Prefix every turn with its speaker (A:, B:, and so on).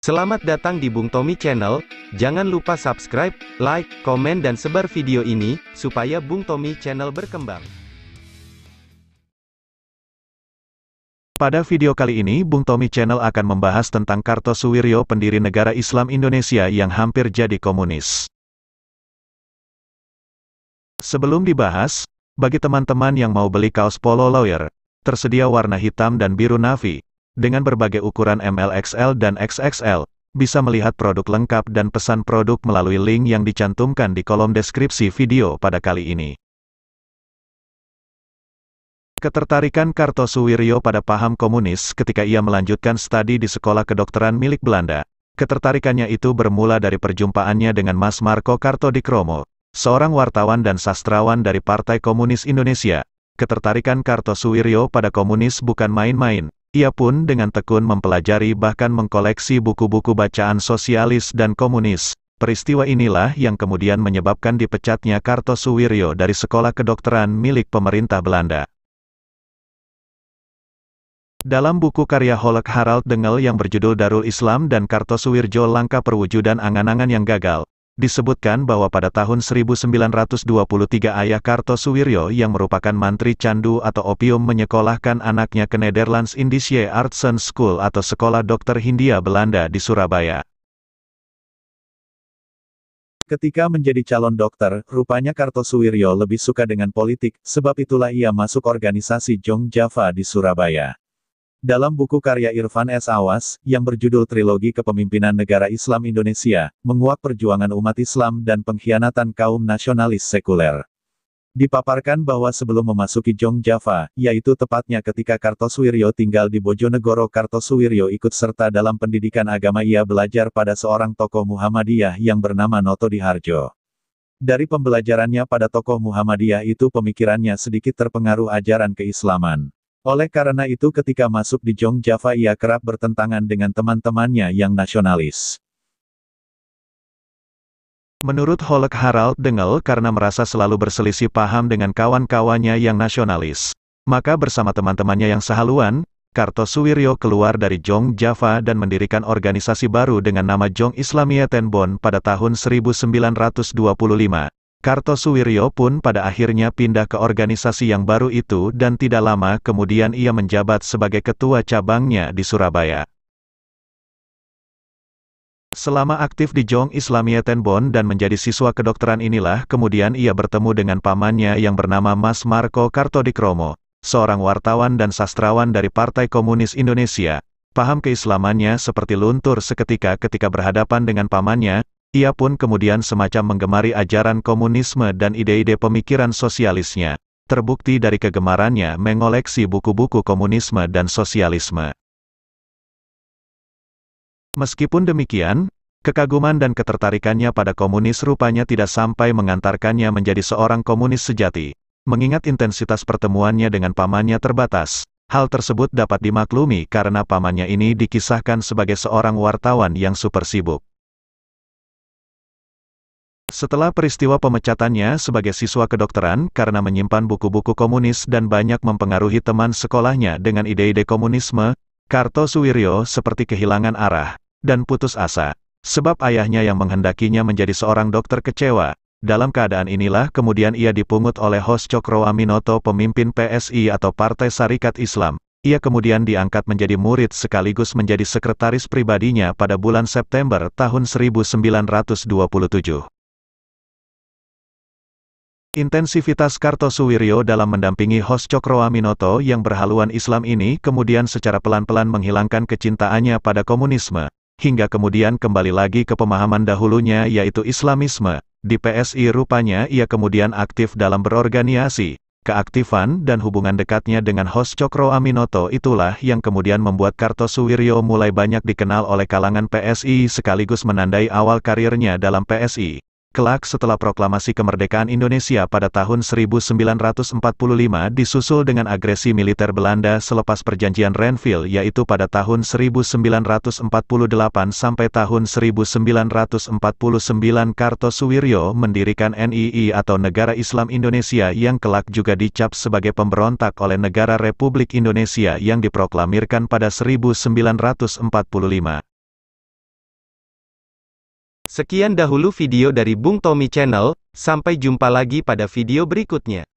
A: Selamat datang di Bung Tommy Channel, jangan lupa subscribe, like, komen dan sebar video ini, supaya Bung Tommy Channel berkembang. Pada video kali ini Bung Tommy Channel akan membahas tentang Kartosuwiryo pendiri negara Islam Indonesia yang hampir jadi komunis. Sebelum dibahas, bagi teman-teman yang mau beli kaos polo lawyer, tersedia warna hitam dan biru navy, dengan berbagai ukuran MLXL dan XXL, bisa melihat produk lengkap dan pesan produk melalui link yang dicantumkan di kolom deskripsi video pada kali ini. Ketertarikan Kartosuwiryo pada paham komunis ketika ia melanjutkan studi di Sekolah Kedokteran milik Belanda. Ketertarikannya itu bermula dari perjumpaannya dengan Mas Marco Kartodikromo, seorang wartawan dan sastrawan dari Partai Komunis Indonesia. Ketertarikan Kartosuwiryo pada komunis bukan main-main, ia pun dengan tekun mempelajari bahkan mengkoleksi buku-buku bacaan sosialis dan komunis. Peristiwa inilah yang kemudian menyebabkan dipecatnya Kartosuwiryo dari sekolah kedokteran milik pemerintah Belanda. Dalam buku karya Holek Harald Dengel yang berjudul Darul Islam dan Kartosuwirjo Langkah Perwujudan Angan-Angan yang Gagal, disebutkan bahwa pada tahun 1923 ayah Kartosuwiryo yang merupakan mantri candu atau opium menyekolahkan anaknya ke Netherlands Indische Artsen School atau Sekolah Dokter Hindia Belanda di Surabaya. Ketika menjadi calon dokter, rupanya Kartosuwiryo lebih suka dengan politik, sebab itulah ia masuk organisasi Jong Java di Surabaya. Dalam buku karya Irfan S. Awas, yang berjudul Trilogi Kepemimpinan Negara Islam Indonesia, menguak perjuangan umat Islam dan pengkhianatan kaum nasionalis sekuler. Dipaparkan bahwa sebelum memasuki Jong Java, yaitu tepatnya ketika Kartosuwiryo tinggal di Bojonegoro Kartosuwiryo ikut serta dalam pendidikan agama ia belajar pada seorang tokoh Muhammadiyah yang bernama Noto Diharjo. Dari pembelajarannya pada tokoh Muhammadiyah itu pemikirannya sedikit terpengaruh ajaran keislaman. Oleh karena itu ketika masuk di Jong Java ia kerap bertentangan dengan teman-temannya yang nasionalis. Menurut Holek Harald Dengel karena merasa selalu berselisih paham dengan kawan-kawannya yang nasionalis. Maka bersama teman-temannya yang sehaluan, Kartosuwiryo keluar dari Jong Java dan mendirikan organisasi baru dengan nama Jong Islamia Tenbon pada tahun 1925. Kartosuwiryo pun pada akhirnya pindah ke organisasi yang baru itu dan tidak lama kemudian ia menjabat sebagai ketua cabangnya di Surabaya. Selama aktif di Jong Islamia Tenbon dan menjadi siswa kedokteran inilah kemudian ia bertemu dengan pamannya yang bernama Mas Marco Kartodikromo, seorang wartawan dan sastrawan dari Partai Komunis Indonesia. Paham keislamannya seperti luntur seketika ketika berhadapan dengan pamannya, ia pun kemudian semacam menggemari ajaran komunisme dan ide-ide pemikiran sosialisnya. Terbukti dari kegemarannya mengoleksi buku-buku komunisme dan sosialisme. Meskipun demikian, kekaguman dan ketertarikannya pada komunis rupanya tidak sampai mengantarkannya menjadi seorang komunis sejati. Mengingat intensitas pertemuannya dengan pamannya terbatas, hal tersebut dapat dimaklumi karena pamannya ini dikisahkan sebagai seorang wartawan yang super sibuk. Setelah peristiwa pemecatannya sebagai siswa kedokteran karena menyimpan buku-buku komunis dan banyak mempengaruhi teman sekolahnya dengan ide-ide komunisme, Kartosuwiryo seperti kehilangan arah dan putus asa. Sebab ayahnya yang menghendakinya menjadi seorang dokter kecewa. Dalam keadaan inilah kemudian ia dipungut oleh Hos Cokro Aminoto pemimpin PSI atau Partai Sarikat Islam. Ia kemudian diangkat menjadi murid sekaligus menjadi sekretaris pribadinya pada bulan September tahun 1927. Intensivitas Kartosuwiryo dalam mendampingi Hos Aminoto yang berhaluan Islam ini kemudian secara pelan-pelan menghilangkan kecintaannya pada komunisme, hingga kemudian kembali lagi ke pemahaman dahulunya yaitu Islamisme. Di PSI rupanya ia kemudian aktif dalam berorganisasi. Keaktifan dan hubungan dekatnya dengan Hos Aminoto itulah yang kemudian membuat Kartosuwiryo mulai banyak dikenal oleh kalangan PSI sekaligus menandai awal karirnya dalam PSI kelak setelah proklamasi kemerdekaan Indonesia pada tahun 1945 disusul dengan agresi militer Belanda selepas perjanjian Renville yaitu pada tahun 1948 sampai tahun 1949 Kartosuwiryo mendirikan NII atau Negara Islam Indonesia yang kelak juga dicap sebagai pemberontak oleh negara Republik Indonesia yang diproklamirkan pada 1945. Sekian dahulu video dari Bung Tommy Channel, sampai jumpa lagi pada video berikutnya.